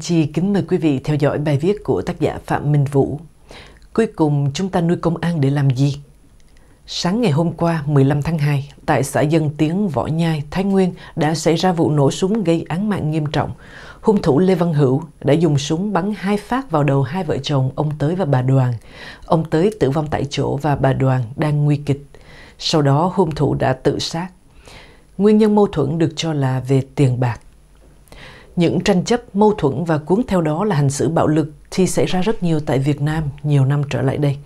Anh Chi kính mời quý vị theo dõi bài viết của tác giả Phạm Minh Vũ. Cuối cùng chúng ta nuôi công an để làm gì? Sáng ngày hôm qua 15 tháng 2, tại xã Dân Tiến, Võ Nhai, Thái Nguyên đã xảy ra vụ nổ súng gây án mạng nghiêm trọng. Hung thủ Lê Văn Hữu đã dùng súng bắn hai phát vào đầu hai vợ chồng ông Tới và bà Đoàn. Ông Tới tử vong tại chỗ và bà Đoàn đang nguy kịch. Sau đó hung thủ đã tự sát. Nguyên nhân mâu thuẫn được cho là về tiền bạc. Những tranh chấp, mâu thuẫn và cuốn theo đó là hành xử bạo lực thì xảy ra rất nhiều tại Việt Nam nhiều năm trở lại đây.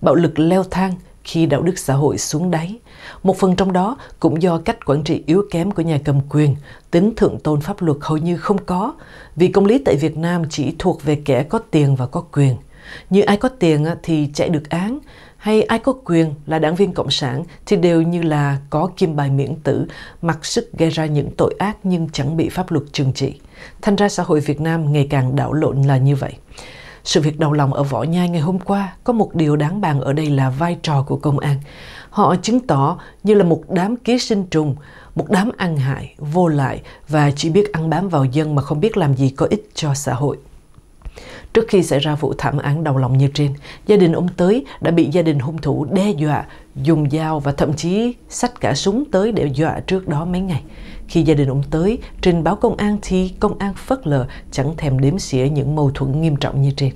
Bạo lực leo thang khi đạo đức xã hội xuống đáy. Một phần trong đó cũng do cách quản trị yếu kém của nhà cầm quyền, tính thượng tôn pháp luật hầu như không có, vì công lý tại Việt Nam chỉ thuộc về kẻ có tiền và có quyền. Như ai có tiền thì chạy được án, hay ai có quyền là đảng viên cộng sản thì đều như là có kim bài miễn tử, mặc sức gây ra những tội ác nhưng chẳng bị pháp luật trừng trị. Thành ra xã hội Việt Nam ngày càng đảo lộn là như vậy. Sự việc đầu lòng ở Võ Nhai ngày hôm qua có một điều đáng bàn ở đây là vai trò của công an. Họ chứng tỏ như là một đám ký sinh trùng, một đám ăn hại, vô lại và chỉ biết ăn bám vào dân mà không biết làm gì có ích cho xã hội. Trước khi xảy ra vụ thảm án đau lòng như trên, gia đình ông Tới đã bị gia đình hung thủ đe dọa, dùng dao và thậm chí sách cả súng tới để dọa trước đó mấy ngày. Khi gia đình ông Tới trình báo công an thì công an phớt lờ chẳng thèm đếm xỉa những mâu thuẫn nghiêm trọng như trên.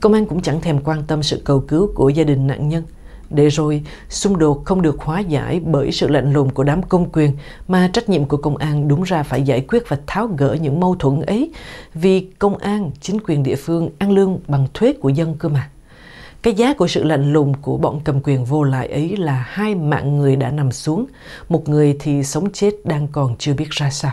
Công an cũng chẳng thèm quan tâm sự cầu cứu của gia đình nạn nhân. Để rồi, xung đột không được hóa giải bởi sự lạnh lùng của đám công quyền mà trách nhiệm của công an đúng ra phải giải quyết và tháo gỡ những mâu thuẫn ấy vì công an, chính quyền địa phương ăn lương bằng thuế của dân cơ mà. Cái giá của sự lạnh lùng của bọn cầm quyền vô lại ấy là hai mạng người đã nằm xuống, một người thì sống chết đang còn chưa biết ra sao.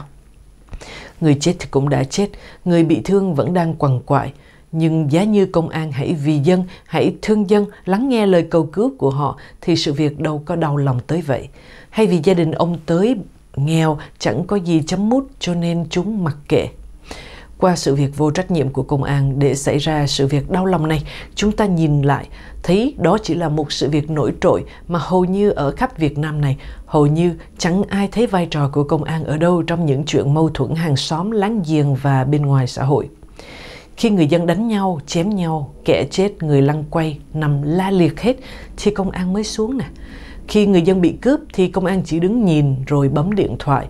Người chết thì cũng đã chết, người bị thương vẫn đang quằn quại – nhưng giá như công an hãy vì dân, hãy thương dân, lắng nghe lời cầu cứu của họ thì sự việc đâu có đau lòng tới vậy. Hay vì gia đình ông tới nghèo chẳng có gì chấm mút cho nên chúng mặc kệ. Qua sự việc vô trách nhiệm của công an để xảy ra sự việc đau lòng này, chúng ta nhìn lại thấy đó chỉ là một sự việc nổi trội mà hầu như ở khắp Việt Nam này, hầu như chẳng ai thấy vai trò của công an ở đâu trong những chuyện mâu thuẫn hàng xóm láng giềng và bên ngoài xã hội. Khi người dân đánh nhau, chém nhau, kẻ chết, người lăn quay, nằm la liệt hết thì công an mới xuống nè. Khi người dân bị cướp thì công an chỉ đứng nhìn rồi bấm điện thoại,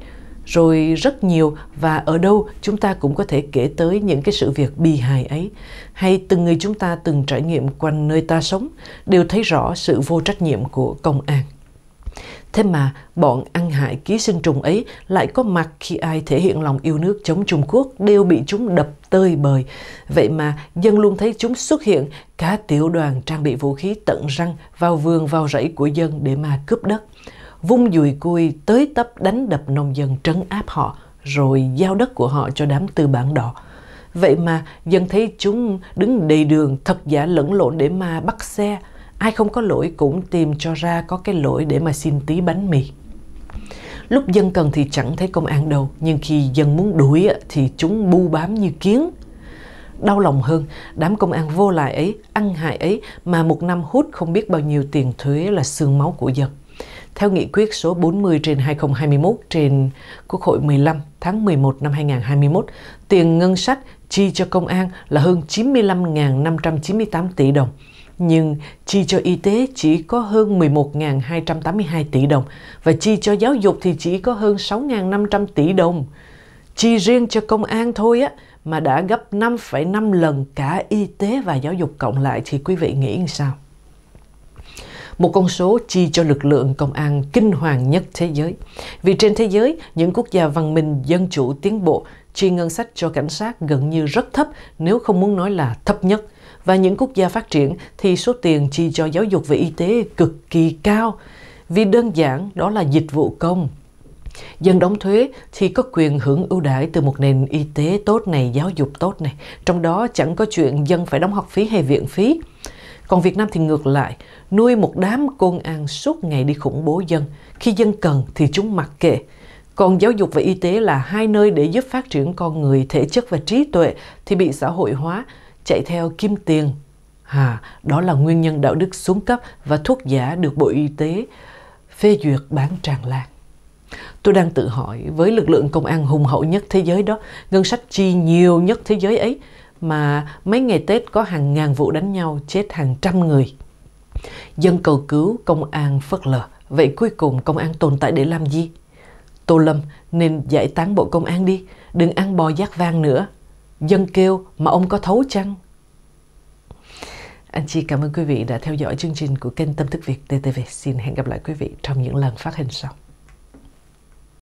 rồi rất nhiều và ở đâu chúng ta cũng có thể kể tới những cái sự việc bi hài ấy hay từng người chúng ta từng trải nghiệm quanh nơi ta sống đều thấy rõ sự vô trách nhiệm của công an Thế mà bọn ăn hại ký sinh trùng ấy lại có mặt khi ai thể hiện lòng yêu nước chống Trung Quốc đều bị chúng đập tơi bời. Vậy mà dân luôn thấy chúng xuất hiện cả tiểu đoàn trang bị vũ khí tận răng vào vườn vào rẫy của dân để mà cướp đất. Vung dùi cui tới tấp đánh đập nông dân trấn áp họ rồi giao đất của họ cho đám tư bản đỏ. Vậy mà dân thấy chúng đứng đầy đường thật giả lẫn lộn để mà bắt xe, ai không có lỗi cũng tìm cho ra có cái lỗi để mà xin tí bánh mì lúc dân cần thì chẳng thấy công an đâu nhưng khi dân muốn đuổi thì chúng bu bám như kiến đau lòng hơn đám công an vô lại ấy ăn hại ấy mà một năm hút không biết bao nhiêu tiền thuế là xương máu của dân theo nghị quyết số 40 trên 2021 trên Quốc hội 15 tháng 11 năm 2021, tiền ngân sách chi cho công an là hơn 95.598 tỷ đồng, nhưng chi cho y tế chỉ có hơn 11.282 tỷ đồng và chi cho giáo dục thì chỉ có hơn 6.500 tỷ đồng. Chi riêng cho công an thôi á mà đã gấp 5,5 lần cả y tế và giáo dục cộng lại thì quý vị nghĩ sao? một con số chi cho lực lượng công an kinh hoàng nhất thế giới. Vì trên thế giới, những quốc gia văn minh, dân chủ, tiến bộ, chi ngân sách cho cảnh sát gần như rất thấp nếu không muốn nói là thấp nhất. Và những quốc gia phát triển thì số tiền chi cho giáo dục và y tế cực kỳ cao vì đơn giản đó là dịch vụ công. Dân đóng thuế thì có quyền hưởng ưu đãi từ một nền y tế tốt này, giáo dục tốt này. Trong đó chẳng có chuyện dân phải đóng học phí hay viện phí. Còn Việt Nam thì ngược lại, nuôi một đám côn ăn suốt ngày đi khủng bố dân. Khi dân cần thì chúng mặc kệ. Còn giáo dục và y tế là hai nơi để giúp phát triển con người, thể chất và trí tuệ thì bị xã hội hóa, chạy theo kim tiền. hà, đó là nguyên nhân đạo đức xuống cấp và thuốc giả được Bộ Y tế phê duyệt bán tràn lan. Tôi đang tự hỏi với lực lượng công an hùng hậu nhất thế giới đó, ngân sách chi nhiều nhất thế giới ấy mà mấy ngày Tết có hàng ngàn vụ đánh nhau chết hàng trăm người. Dân cầu cứu công an phớt lờ, vậy cuối cùng công an tồn tại để làm gì? Tô Lâm nên giải tán bộ công an đi, đừng ăn bò giác vang nữa dân kêu mà ông có thấu chăng? Anh chị cảm ơn quý vị đã theo dõi chương trình của kênh Tâm Thức Việt TTV. Xin hẹn gặp lại quý vị trong những lần phát hình sau.